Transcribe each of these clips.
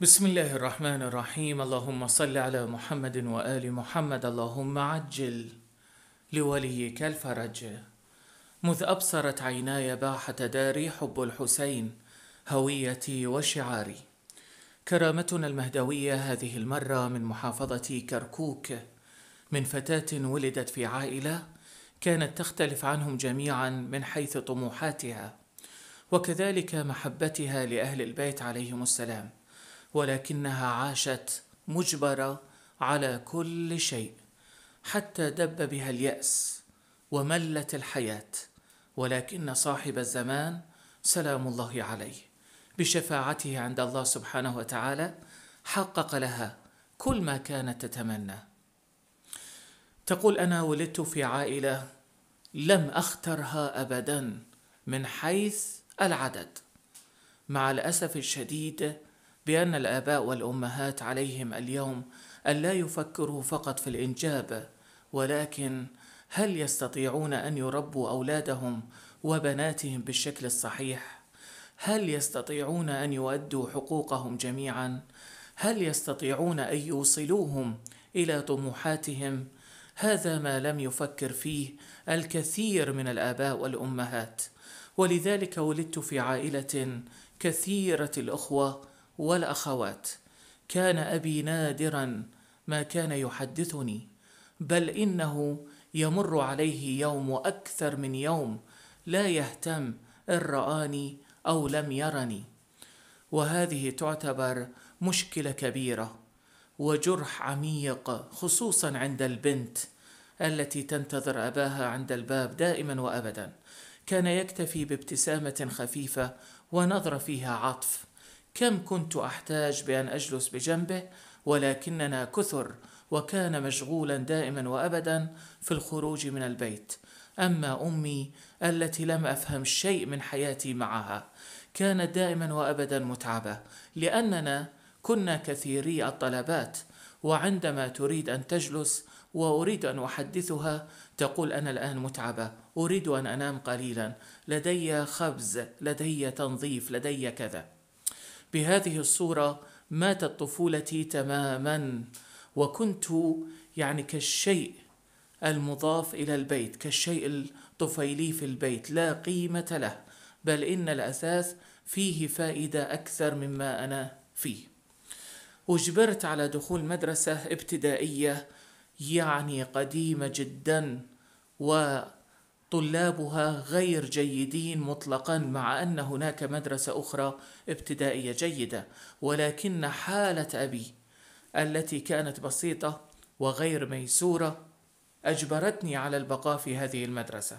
بسم الله الرحمن الرحيم اللهم صل على محمد وآل محمد اللهم عجل لوليك الفرج مذ أبصرت عيناي باحة داري حب الحسين هويتي وشعاري كرامتنا المهدوية هذه المرة من محافظة كركوك من فتاة ولدت في عائلة كانت تختلف عنهم جميعا من حيث طموحاتها وكذلك محبتها لأهل البيت عليهم السلام ولكنها عاشت مجبره على كل شيء حتى دب بها الياس وملت الحياه ولكن صاحب الزمان سلام الله عليه بشفاعته عند الله سبحانه وتعالى حقق لها كل ما كانت تتمنى تقول انا ولدت في عائله لم اخترها ابدا من حيث العدد مع الاسف الشديد بأن الآباء والأمهات عليهم اليوم أن لا يفكروا فقط في الإنجاب ولكن هل يستطيعون أن يربوا أولادهم وبناتهم بالشكل الصحيح؟ هل يستطيعون أن يؤدوا حقوقهم جميعا؟ هل يستطيعون أن يوصلوهم إلى طموحاتهم؟ هذا ما لم يفكر فيه الكثير من الآباء والأمهات ولذلك ولدت في عائلة كثيرة الأخوة والاخوات كان ابي نادرا ما كان يحدثني بل انه يمر عليه يوم اكثر من يوم لا يهتم ان راني او لم يرني وهذه تعتبر مشكله كبيره وجرح عميق خصوصا عند البنت التي تنتظر اباها عند الباب دائما وابدا كان يكتفي بابتسامه خفيفه ونظره فيها عطف كم كنت احتاج بان اجلس بجنبه ولكننا كثر وكان مشغولا دائما وابدا في الخروج من البيت اما امي التي لم افهم شيء من حياتي معها كانت دائما وابدا متعبه لاننا كنا كثيري الطلبات وعندما تريد ان تجلس واريد ان احدثها تقول انا الان متعبه اريد ان انام قليلا لدي خبز لدي تنظيف لدي كذا بهذه الصورة ماتت طفولتي تماما وكنت يعني كالشيء المضاف إلى البيت كالشيء الطفيلي في البيت لا قيمة له بل إن الأساس فيه فائدة أكثر مما أنا فيه أجبرت على دخول مدرسة ابتدائية يعني قديمة جدا و طلابها غير جيدين مطلقا مع ان هناك مدرسه اخرى ابتدائيه جيده ولكن حاله ابي التي كانت بسيطه وغير ميسوره اجبرتني على البقاء في هذه المدرسه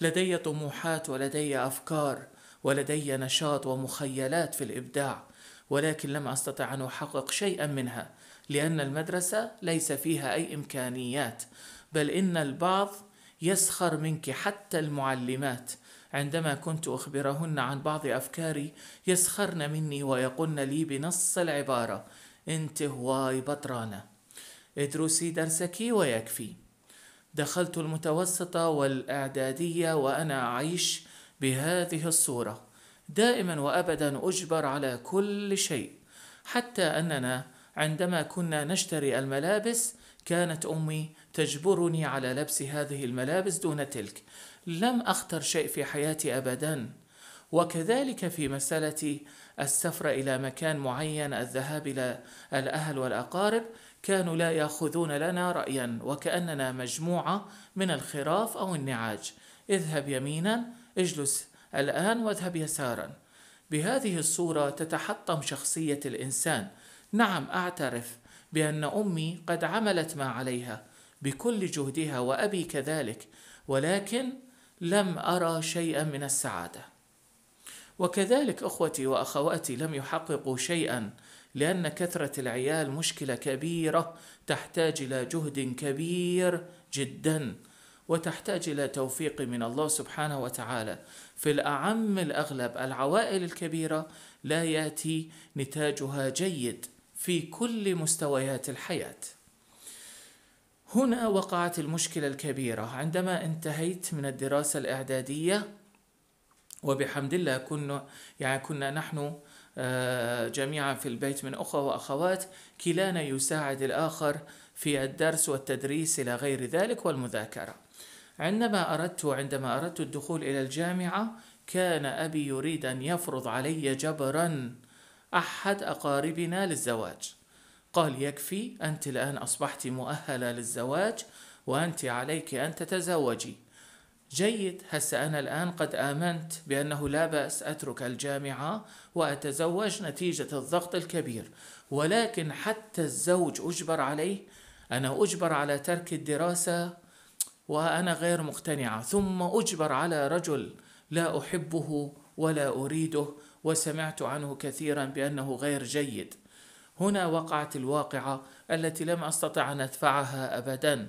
لدي طموحات ولدي افكار ولدي نشاط ومخيلات في الابداع ولكن لم استطع ان احقق شيئا منها لان المدرسه ليس فيها اي امكانيات بل ان البعض يسخر منك حتى المعلمات عندما كنت أخبرهن عن بعض أفكاري يسخرن مني ويقولن لي بنص العبارة أنت هواي بطرانة ادرسي درسك ويكفي دخلت المتوسطة والإعدادية وأنا أعيش بهذه الصورة دائما وأبدا أجبر على كل شيء حتى أننا عندما كنا نشتري الملابس كانت أمي تجبرني على لبس هذه الملابس دون تلك لم اختر شيء في حياتي ابدا وكذلك في مساله السفر الى مكان معين الذهاب الى الاهل والاقارب كانوا لا ياخذون لنا رايا وكاننا مجموعه من الخراف او النعاج اذهب يمينا اجلس الان واذهب يسارا بهذه الصوره تتحطم شخصيه الانسان نعم اعترف بان امي قد عملت ما عليها بكل جهدها وأبي كذلك ولكن لم أرى شيئا من السعادة وكذلك أخوتي وأخواتي لم يحققوا شيئا لأن كثرة العيال مشكلة كبيرة تحتاج إلى جهد كبير جدا وتحتاج إلى توفيق من الله سبحانه وتعالى في الأعم الأغلب العوائل الكبيرة لا يأتي نتاجها جيد في كل مستويات الحياه هنا وقعت المشكلة الكبيرة عندما انتهيت من الدراسة الإعدادية وبحمد الله كنا يعني كنا نحن آه، جميعا في البيت من أخوة وأخوات كلانا يساعد الآخر في الدرس والتدريس إلى غير ذلك والمذاكرة عندما أردت عندما أردت الدخول إلى الجامعة كان أبي يريد أن يفرض علي جبرا أحد أقاربنا للزواج قال يكفي أنت الآن أصبحت مؤهلة للزواج وأنت عليك أن تتزوجي جيد هسه أنا الآن قد آمنت بأنه لا بأس أترك الجامعة وأتزوج نتيجة الضغط الكبير ولكن حتى الزوج أجبر عليه أنا أجبر على ترك الدراسة وأنا غير مقتنعة ثم أجبر على رجل لا أحبه ولا أريده وسمعت عنه كثيرا بأنه غير جيد هنا وقعت الواقعة التي لم أستطع أن أدفعها أبدا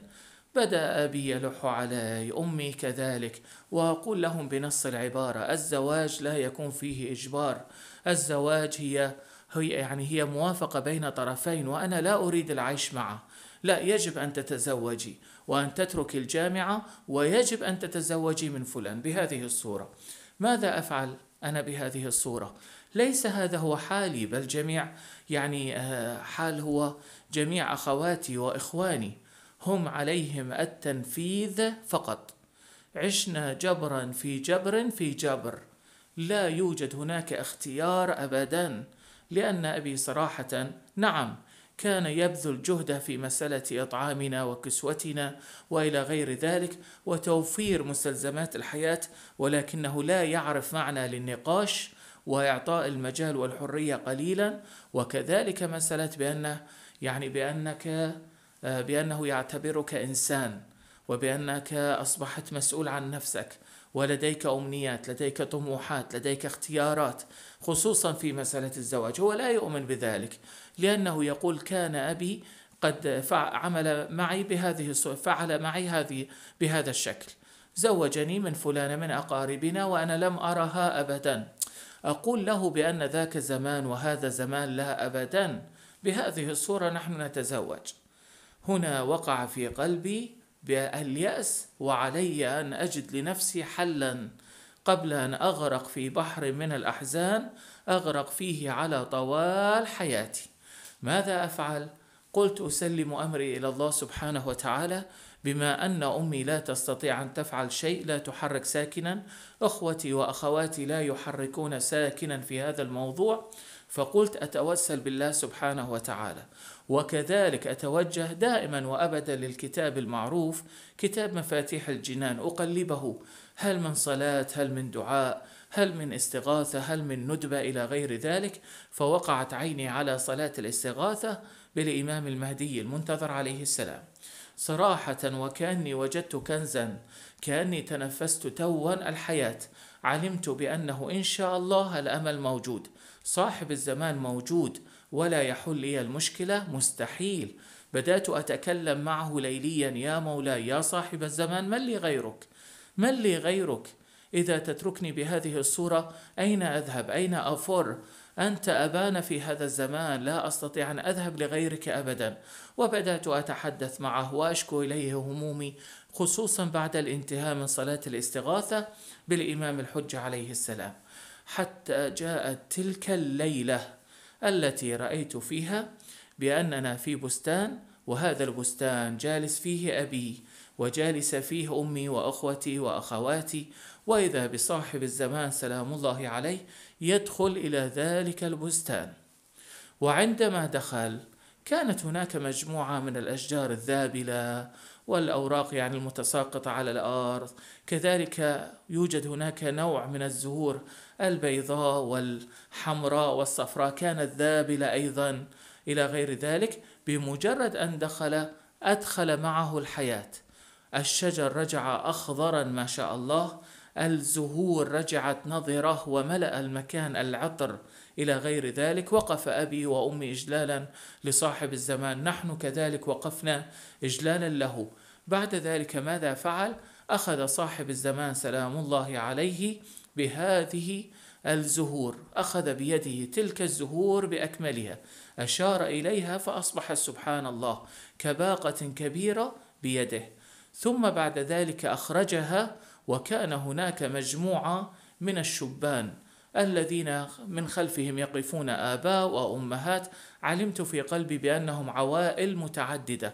بدأ أبي يلح علي أمي كذلك وأقول لهم بنص العبارة الزواج لا يكون فيه إجبار الزواج هي هي يعني هي موافقة بين طرفين وأنا لا أريد العيش معه لا يجب أن تتزوجي وأن تتركي الجامعة ويجب أن تتزوجي من فلان بهذه الصورة ماذا أفعل؟ أنا بهذه الصورة ليس هذا هو حالي بل جميع يعني آه، حال هو جميع أخواتي وإخواني هم عليهم التنفيذ فقط عشنا جبرا في جبر في جبر لا يوجد هناك اختيار أبدا لأن أبي صراحة نعم كان يبذل جهده في مسألة إطعامنا وكسوتنا وإلى غير ذلك وتوفير مستلزمات الحياة ولكنه لا يعرف معنى للنقاش وإعطاء المجال والحرية قليلا وكذلك مسألة بأنه يعني بأنك آه، بأنه يعتبرك إنسان وبأنك أصبحت مسؤول عن نفسك ولديك أمنيات لديك طموحات لديك اختيارات خصوصا في مسألة الزواج هو لا يؤمن بذلك لأنه يقول كان أبي قد عمل معي بهذه فعل معي هذه بهذا الشكل زوجني من فلانة من أقاربنا وأنا لم أرها أبدا أقول له بأن ذاك زمان وهذا زمان لا أبدا بهذه الصورة نحن نتزوج هنا وقع في قلبي باليأس وعلي أن أجد لنفسي حلا قبل أن أغرق في بحر من الأحزان أغرق فيه على طوال حياتي ماذا أفعل؟ قلت أسلم أمري إلى الله سبحانه وتعالى بما أن أمي لا تستطيع أن تفعل شيء لا تحرك ساكنا أخوتي وأخواتي لا يحركون ساكنا في هذا الموضوع فقلت أتوسل بالله سبحانه وتعالى وكذلك أتوجه دائما وأبدا للكتاب المعروف كتاب مفاتيح الجنان أقلبه هل من صلاة هل من دعاء هل من استغاثة هل من ندبة إلى غير ذلك فوقعت عيني على صلاة الاستغاثة بالإمام المهدي المنتظر عليه السلام صراحة وكأني وجدت كنزا كأني تنفست توا الحياة علمت بأنه إن شاء الله الأمل موجود صاحب الزمان موجود ولا يحل لي المشكلة مستحيل بدأت أتكلم معه ليليا يا مولاي يا صاحب الزمان من لي غيرك من لي غيرك إذا تتركني بهذه الصورة أين أذهب أين أفر أنت أبان في هذا الزمان لا أستطيع أن أذهب لغيرك أبدا وبدأت أتحدث معه وأشكو إليه همومي خصوصا بعد الانتهاء من صلاة الاستغاثة بالإمام الحج عليه السلام حتى جاءت تلك الليلة التي رأيت فيها بأننا في بستان وهذا البستان جالس فيه أبي وجالس فيه أمي وأخوتي وأخواتي وإذا بصاحب الزمان سلام الله عليه يدخل إلى ذلك البستان وعندما دخل كانت هناك مجموعة من الأشجار الذابلة والأوراق يعني المتساقطة على الأرض كذلك يوجد هناك نوع من الزهور البيضاء والحمراء والصفراء كانت ذابلة أيضا إلى غير ذلك بمجرد أن دخل أدخل معه الحياة الشجر رجع أخضرا ما شاء الله الزهور رجعت نظره وملأ المكان العطر إلى غير ذلك وقف أبي وأمي إجلالا لصاحب الزمان نحن كذلك وقفنا إجلالا له بعد ذلك ماذا فعل أخذ صاحب الزمان سلام الله عليه بهذه الزهور أخذ بيده تلك الزهور بأكملها أشار إليها فأصبح سبحان الله كباقة كبيرة بيده ثم بعد ذلك أخرجها وكان هناك مجموعة من الشبان الذين من خلفهم يقفون آباء وأمهات علمت في قلبي بأنهم عوائل متعددة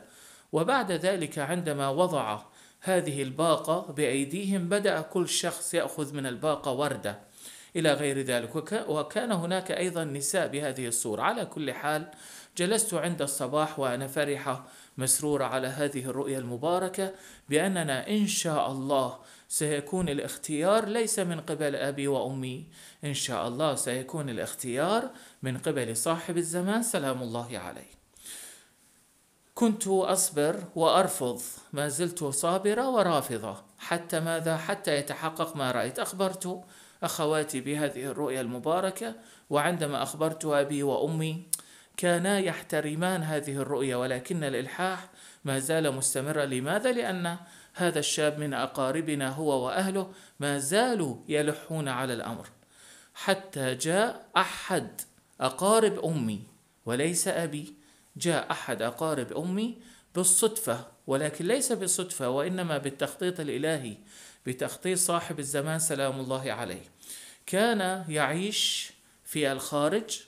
وبعد ذلك عندما وضع هذه الباقة بأيديهم بدأ كل شخص يأخذ من الباقة وردة إلى غير ذلك وكان هناك أيضا نساء بهذه الصورة على كل حال جلست عند الصباح وأنا فرحة مسرورة على هذه الرؤية المباركة بأننا إن شاء الله سيكون الاختيار ليس من قبل أبي وأمي إن شاء الله سيكون الاختيار من قبل صاحب الزمان سلام الله عليه كنت أصبر وأرفض ما زلت صابرة ورافضة حتى ماذا حتى يتحقق ما رأيت أخبرت أخواتي بهذه الرؤيا المباركة وعندما أخبرت أبي وأمي كانا يحترمان هذه الرؤيا ولكن الإلحاح ما زال مستمرا لماذا؟ لأن هذا الشاب من أقاربنا هو وأهله ما زالوا يلحون على الأمر حتى جاء أحد أقارب أمي وليس أبي جاء أحد أقارب أمي بالصدفة ولكن ليس بالصدفة وإنما بالتخطيط الإلهي بتخطيط صاحب الزمان سلام الله عليه كان يعيش في الخارج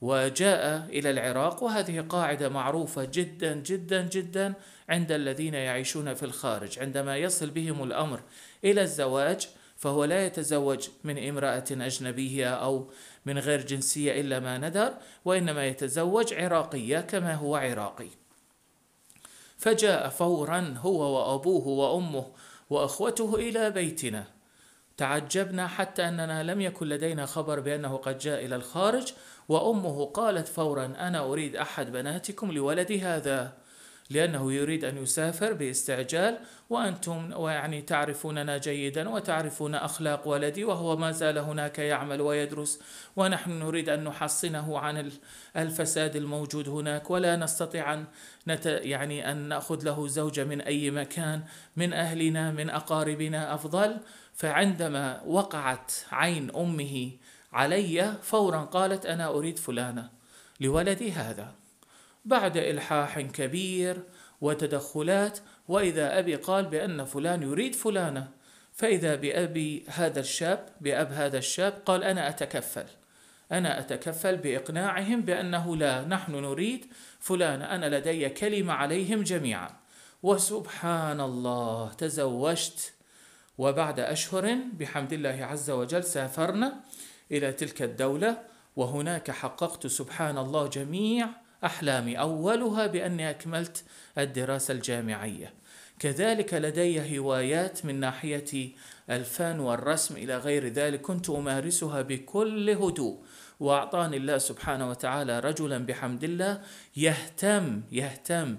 وجاء إلى العراق وهذه قاعدة معروفة جدا جدا جدا عند الذين يعيشون في الخارج عندما يصل بهم الأمر إلى الزواج فهو لا يتزوج من امرأة أجنبية أو من غير جنسية إلا ما ندر وإنما يتزوج عراقية كما هو عراقي فجاء فورا هو وأبوه وأمه وأخوته إلى بيتنا تعجبنا حتى أننا لم يكن لدينا خبر بأنه قد جاء إلى الخارج وأمه قالت فورا أنا أريد أحد بناتكم لولدي هذا لأنه يريد أن يسافر باستعجال وأنتم ويعني تعرفوننا جيدا وتعرفون أخلاق ولدي وهو ما زال هناك يعمل ويدرس ونحن نريد أن نحصنه عن الفساد الموجود هناك ولا نستطيع أن نت يعني أن نأخذ له زوجة من أي مكان من أهلنا من أقاربنا أفضل فعندما وقعت عين أمه علي فورا قالت أنا أريد فلانة لولدي هذا بعد إلحاح كبير وتدخلات وإذا أبي قال بأن فلان يريد فلانة فإذا بأبي هذا الشاب بأب هذا الشاب قال أنا أتكفل أنا أتكفل بإقناعهم بأنه لا نحن نريد فلانة أنا لدي كلمة عليهم جميعا وسبحان الله تزوجت وبعد أشهر بحمد الله عز وجل سافرنا إلى تلك الدولة وهناك حققت سبحان الله جميع أحلامي أولها بأني أكملت الدراسة الجامعية كذلك لدي هوايات من ناحية الفن والرسم إلى غير ذلك كنت أمارسها بكل هدوء وأعطاني الله سبحانه وتعالى رجلا بحمد الله يهتم يهتم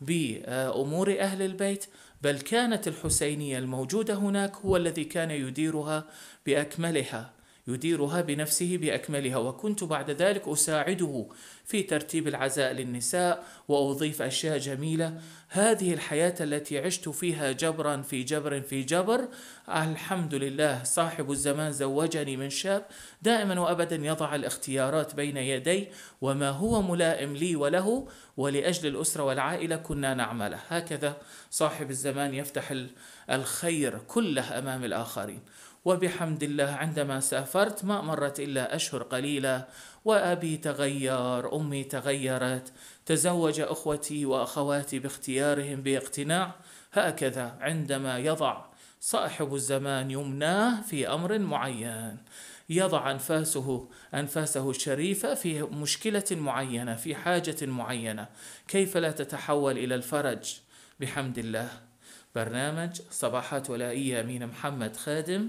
بأمور أهل البيت بل كانت الحسينية الموجودة هناك هو الذي كان يديرها بأكملها يديرها بنفسه باكملها وكنت بعد ذلك اساعده في ترتيب العزاء للنساء واضيف اشياء جميله هذه الحياه التي عشت فيها جبرا في جبر في جبر الحمد لله صاحب الزمان زوجني من شاب دائما وابدا يضع الاختيارات بين يدي وما هو ملائم لي وله ولاجل الاسره والعائله كنا نعمله هكذا صاحب الزمان يفتح الخير كله امام الاخرين وبحمد الله عندما سافرت ما مرت إلا أشهر قليلة وأبي تغير أمي تغيرت تزوج أخوتي وأخواتي باختيارهم باقتناع هكذا عندما يضع صاحب الزمان يمناه في أمر معين يضع أنفاسه أنفاسه الشريفة في مشكلة معينة في حاجة معينة كيف لا تتحول إلى الفرج بحمد الله برنامج صباحات ولائية أمين محمد خادم